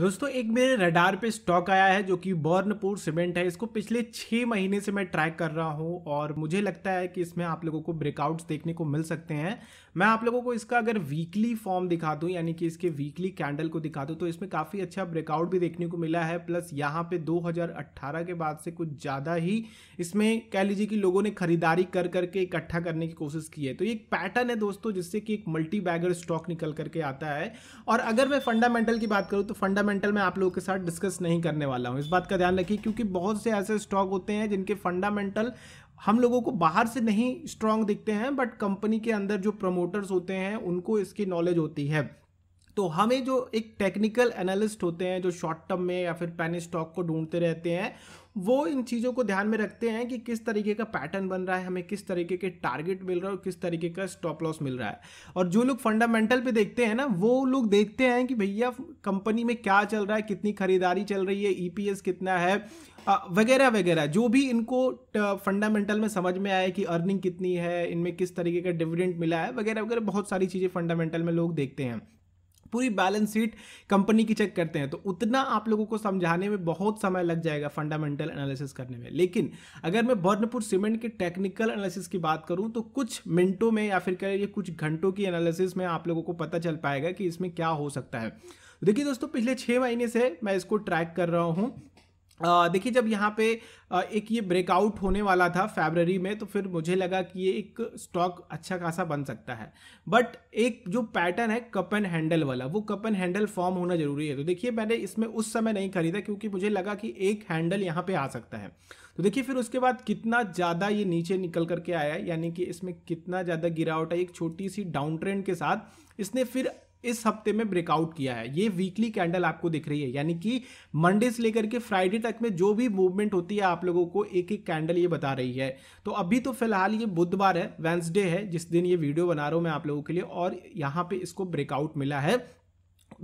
दोस्तों एक मेरे रडार पे स्टॉक आया है जो कि बॉर्नपुर सीमेंट है इसको पिछले छः महीने से मैं ट्रैक कर रहा हूँ और मुझे लगता है कि इसमें आप लोगों को ब्रेकआउट्स देखने को मिल सकते हैं मैं आप लोगों को इसका अगर वीकली फॉर्म दिखा दूँ यानी कि इसके वीकली कैंडल को दिखा दूँ तो इसमें काफ़ी अच्छा ब्रेकआउट भी देखने को मिला है प्लस यहाँ पर दो के बाद से कुछ ज़्यादा ही इसमें कह लीजिए कि लोगों ने खरीदारी कर करके इकट्ठा करने की कोशिश की है तो ये एक पैटर्न है दोस्तों जिससे कि एक मल्टी बैगर स्टॉक निकल करके आता है और अगर मैं फंडामेंटल की बात करूँ तो फंडा फंडामेंटल में आप लोगों के साथ डिस्कस नहीं करने वाला हूँ इस बात का ध्यान रखिए क्योंकि बहुत से ऐसे स्टॉक होते हैं जिनके फंडामेंटल हम लोगों को बाहर से नहीं स्ट्रांग दिखते हैं बट कंपनी के अंदर जो प्रमोटर्स होते हैं उनको इसकी नॉलेज होती है तो हमें जो एक टेक्निकल एनालिस्ट होते हैं जो शॉर्ट टर्म में या फिर पैनी स्टॉक को ढूंढते रहते हैं वो इन चीज़ों को ध्यान में रखते हैं कि किस तरीके का पैटर्न बन रहा है हमें किस तरीके के टारगेट मिल रहा है और किस तरीके का स्टॉप लॉस मिल रहा है और जो लोग फंडामेंटल पे देखते हैं ना वो लोग देखते हैं कि भैया कंपनी में क्या चल रहा है कितनी खरीदारी चल रही है ई e कितना है वगैरह वगैरह जो भी इनको फंडामेंटल में समझ में आए कि अर्निंग कितनी है इनमें किस तरीके का डिविडेंट मिला है वगैरह वगैरह बहुत सारी चीज़ें फंडामेंटल में लोग देखते हैं पूरी बैलेंस शीट कंपनी की चेक करते हैं तो उतना आप लोगों को समझाने में बहुत समय लग जाएगा फंडामेंटल एनालिसिस करने में लेकिन अगर मैं बर्नपुर सीमेंट के टेक्निकल एनालिसिस की बात करूं तो कुछ मिनटों में या फिर कहिए कुछ घंटों की एनालिसिस में आप लोगों को पता चल पाएगा कि इसमें क्या हो सकता है तो देखिए दोस्तों पिछले छः महीने से मैं इसको ट्रैक कर रहा हूँ देखिए जब यहाँ पे एक ये ब्रेकआउट होने वाला था फेबररी में तो फिर मुझे लगा कि ये एक स्टॉक अच्छा खासा बन सकता है बट एक जो पैटर्न है कप एंड हैंडल वाला वो कप एंड हैंडल फॉर्म होना जरूरी है तो देखिए मैंने इसमें उस समय नहीं खरीदा क्योंकि मुझे लगा कि एक हैंडल यहाँ पे आ सकता है तो देखिए फिर उसके बाद कितना ज़्यादा ये नीचे निकल करके आया यानी कि इसमें कितना ज़्यादा गिरावट है एक छोटी सी डाउन ट्रेंड के साथ इसने फिर इस हफ्ते में ब्रेकआउट किया है ये वीकली कैंडल आपको दिख रही है यानी कि मंडे से लेकर के फ्राइडे तक में जो भी मूवमेंट होती है आप लोगों को एक एक कैंडल ये बता रही है तो अभी तो फिलहाल ये बुधवार है वेंसडे है जिस दिन ये वीडियो बना रहा हूँ मैं आप लोगों के लिए और यहाँ पे इसको ब्रेकआउट मिला है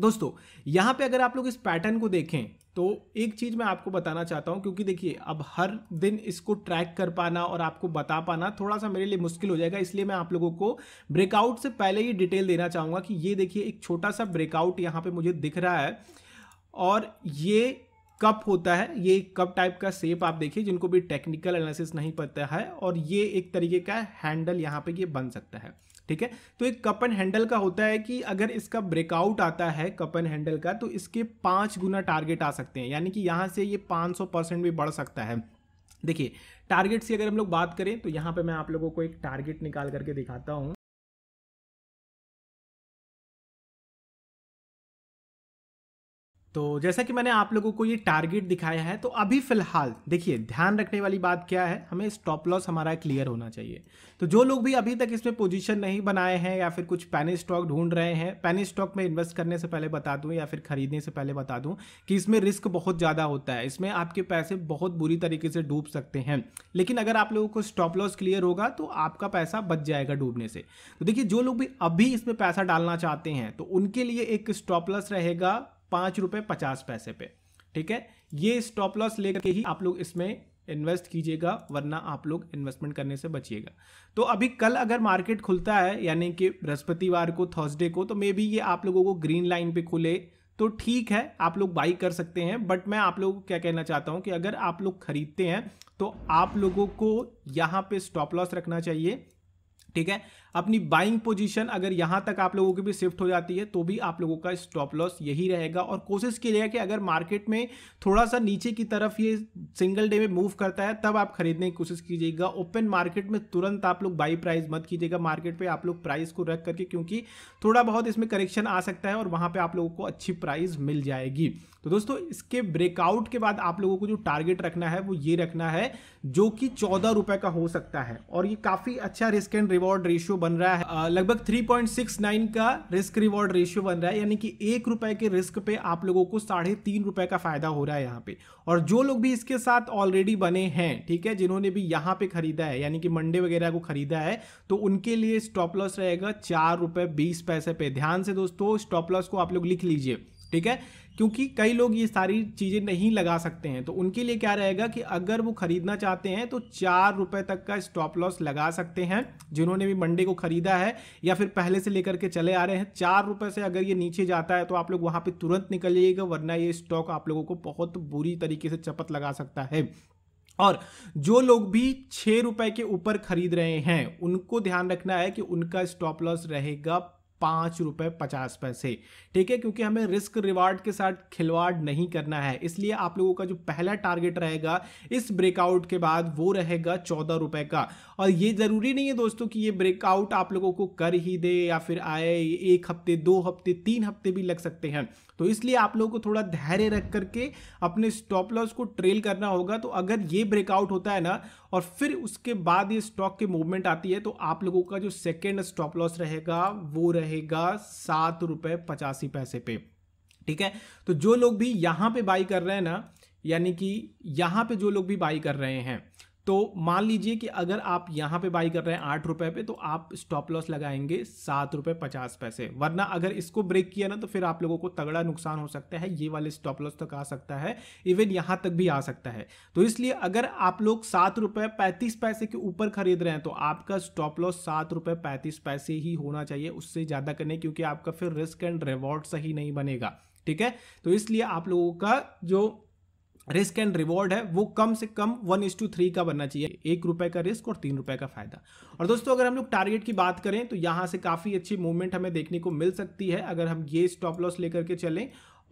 दोस्तों यहाँ पे अगर आप लोग इस पैटर्न को देखें तो एक चीज़ मैं आपको बताना चाहता हूँ क्योंकि देखिए अब हर दिन इसको ट्रैक कर पाना और आपको बता पाना थोड़ा सा मेरे लिए मुश्किल हो जाएगा इसलिए मैं आप लोगों को ब्रेकआउट से पहले ही डिटेल देना चाहूँगा कि ये देखिए एक छोटा सा ब्रेकआउट यहाँ पर मुझे दिख रहा है और ये कप होता है ये कप टाइप का सेप आप देखिए जिनको भी टेक्निकल एनालिसिस नहीं पता है और ये एक तरीके का हैंडल यहाँ पे ये बन सकता है ठीक है तो एक कप एंड हैंडल का होता है कि अगर इसका ब्रेकआउट आता है कप एंड हैंडल का तो इसके पाँच गुना टारगेट आ सकते हैं यानी कि यहाँ से ये 500 परसेंट भी बढ़ सकता है देखिए टारगेट्स की अगर हम लोग बात करें तो यहाँ पे मैं आप लोगों को एक टारगेट निकाल करके दिखाता हूँ तो जैसा कि मैंने आप लोगों को ये टारगेट दिखाया है तो अभी फ़िलहाल देखिए ध्यान रखने वाली बात क्या है हमें स्टॉप लॉस हमारा क्लियर होना चाहिए तो जो लोग भी अभी तक इसमें पोजीशन नहीं बनाए हैं या फिर कुछ पैनी स्टॉक ढूंढ रहे हैं पैनी स्टॉक में इन्वेस्ट करने से पहले बता दूं या फिर खरीदने से पहले बता दूं कि इसमें रिस्क बहुत ज़्यादा होता है इसमें आपके पैसे बहुत बुरी तरीके से डूब सकते हैं लेकिन अगर आप लोगों को स्टॉप लॉस क्लियर होगा तो आपका पैसा बच जाएगा डूबने से तो देखिए जो लोग भी अभी इसमें पैसा डालना चाहते हैं तो उनके लिए एक स्टॉप लॉस रहेगा पाँच रुपये पचास पैसे पे ठीक है ये स्टॉप लॉस लेकर के ही आप लोग इसमें इन्वेस्ट कीजिएगा वरना आप लोग इन्वेस्टमेंट करने से बचिएगा तो अभी कल अगर मार्केट खुलता है यानी कि बृहस्पतिवार को थर्सडे को तो मे बी ये आप लोगों को ग्रीन लाइन पे खुले तो ठीक है आप लोग बाई कर सकते हैं बट मैं आप लोगों को क्या कहना चाहता हूं कि अगर आप लोग खरीदते हैं तो आप लोगों को यहाँ पे स्टॉप लॉस रखना चाहिए ठीक है अपनी बाइंग पोजीशन अगर यहां तक आप लोगों की भी शिफ्ट हो जाती है तो भी आप लोगों का स्टॉप लॉस यही रहेगा और कोशिश की कि अगर मार्केट में थोड़ा सा नीचे की तरफ ये सिंगल डे में मूव करता है तब आप खरीदने की कोशिश कीजिएगा ओपन मार्केट में तुरंत आप लोग बाई प्राइस मत कीजिएगा मार्केट पर आप लोग प्राइस को रख करके क्योंकि थोड़ा बहुत इसमें करेक्शन आ सकता है और वहां पर आप लोगों को अच्छी प्राइस मिल जाएगी तो दोस्तों इसके ब्रेकआउट के बाद आप लोगों को जो टारगेट रखना है वो ये रखना है जो कि चौदह रुपए का हो सकता है और ये काफी अच्छा risk and reward reward ratio बन रहा है लगभग 3.69 का रिस्क रिवॉर्ड रेशियो बन रहा है यानी कि एक रुपए के रिस्क पे आप लोगों को साढ़े तीन रुपए का फायदा हो रहा है यहाँ पे और जो लोग भी इसके साथ ऑलरेडी बने हैं ठीक है जिन्होंने भी यहाँ पे खरीदा है यानी कि मंडे वगैरह को खरीदा है तो उनके लिए स्टॉप लॉस रहेगा चार रुपए बीस पैसे पे ध्यान से दोस्तों स्टॉप लॉस को आप लोग लिख लीजिए ठीक है क्योंकि कई लोग ये सारी चीज़ें नहीं लगा सकते हैं तो उनके लिए क्या रहेगा कि अगर वो खरीदना चाहते हैं तो चार रुपए तक का स्टॉप लॉस लगा सकते हैं जिन्होंने भी मंडे को खरीदा है या फिर पहले से लेकर के चले आ रहे हैं चार रुपए से अगर ये नीचे जाता है तो आप लोग वहाँ पर तुरंत निकल जाइएगा वरना ये स्टॉक आप लोगों को बहुत बुरी तरीके से चपत लगा सकता है और जो लोग भी छः रुपए के ऊपर खरीद रहे हैं उनको ध्यान रखना है कि उनका स्टॉप लॉस रहेगा पाँच रुपए पचास पैसे ठीक है क्योंकि हमें रिस्क रिवार्ड के साथ खिलवाड़ नहीं करना है इसलिए आप लोगों का जो पहला टारगेट रहेगा इस ब्रेकआउट के बाद वो रहेगा चौदह रुपए का और ये ज़रूरी नहीं है दोस्तों कि ये ब्रेकआउट आप लोगों को कर ही दे या फिर आए एक हफ्ते दो हफ्ते तीन हफ्ते भी लग सकते हैं तो इसलिए आप लोगों को थोड़ा धैर्य रख करके अपने स्टॉप लॉस को ट्रेल करना होगा तो अगर ये ब्रेकआउट होता है ना और फिर उसके बाद ये स्टॉक की मूवमेंट आती है तो आप लोगों का जो सेकेंड स्टॉप लॉस रहेगा वो रहे रहेगा सात रुपए पचासी पैसे पे ठीक है तो जो लोग भी यहां पे बाई कर रहे हैं ना यानी कि यहां पे जो लोग भी बाई कर रहे हैं तो मान लीजिए कि अगर आप यहाँ पे बाई कर रहे हैं आठ रुपए पे तो आप स्टॉप लॉस लगाएंगे सात रुपए पचास पैसे वरना अगर इसको ब्रेक किया ना तो फिर आप लोगों को तगड़ा नुकसान हो सकता है ये वाले स्टॉप लॉस तक आ सकता है इवन यहाँ तक भी आ सकता है तो इसलिए अगर आप लोग सात रुपये पैंतीस पैसे के ऊपर खरीद रहे हैं तो आपका स्टॉप लॉस सात रुपये पैंतीस पैसे ही होना चाहिए उससे ज़्यादा करने क्योंकि आपका फिर रिस्क एंड रिवॉर्ड सही नहीं बनेगा ठीक है तो इसलिए आप लोगों का जो रिस्क एंड रिवॉर्ड है वो कम से कम वन इज टू थ्री का बनना चाहिए एक रुपए का रिस्क और तीन रुपए का फायदा और दोस्तों अगर हम लोग टारगेट की बात करें तो यहाँ से काफ़ी अच्छी मूवमेंट हमें देखने को मिल सकती है अगर हम ये स्टॉप लॉस लेकर के चलें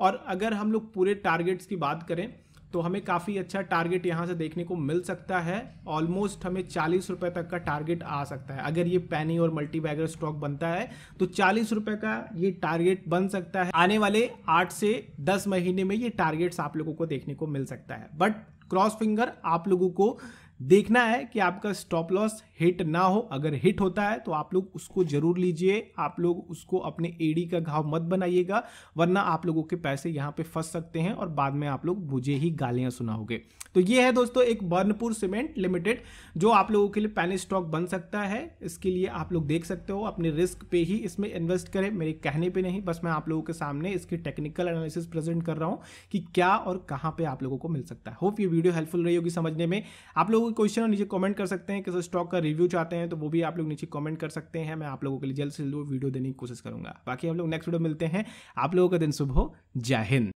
और अगर हम लोग पूरे टारगेट्स की बात करें तो हमें काफ़ी अच्छा टारगेट यहाँ से देखने को मिल सकता है ऑलमोस्ट हमें चालीस रुपये तक का टारगेट आ सकता है अगर ये पैनी और मल्टीबैगर स्टॉक बनता है तो चालीस रुपये का ये टारगेट बन सकता है आने वाले आठ से दस महीने में ये टारगेट्स आप लोगों को देखने को मिल सकता है बट क्रॉस फिंगर आप लोगों को देखना है कि आपका स्टॉप लॉस हिट ना हो अगर हिट होता है तो आप लोग उसको जरूर लीजिए आप लोग उसको अपने एडी का घाव मत बनाइएगा वरना आप लोगों के पैसे यहाँ पे फंस सकते हैं और बाद में आप लोग मुझे ही गालियाँ सुनाओगे तो ये है दोस्तों एक बर्नपुर सीमेंट लिमिटेड जो आप लोगों के लिए पैनिक स्टॉक बन सकता है इसके लिए आप लोग देख सकते हो अपने रिस्क पे ही इसमें इन्वेस्ट करें मेरे कहने पे नहीं बस मैं आप लोगों के सामने इसकी टेक्निकल एनालिसिस प्रेजेंट कर रहा हूँ कि क्या और कहाँ पे आप लोगों को मिल सकता है होप ये वीडियो हेल्पफुल रही होगी समझने में आप लोग लोगों के क्वेश्चन और नीचे कमेंट कर सकते हैं किसी स्टॉक का रिव्यू चाहते हैं तो वो भी आप लोग नीचे कमेंट कर सकते हैं मैं आप लोगों के लिए जल्द से जल्द वीडियो देने की कोशिश करूंगा बाकी हम लोग नेक्स्ट वीडियो मिलते हैं आप लोगों का दिन शुभ हो जय हिंद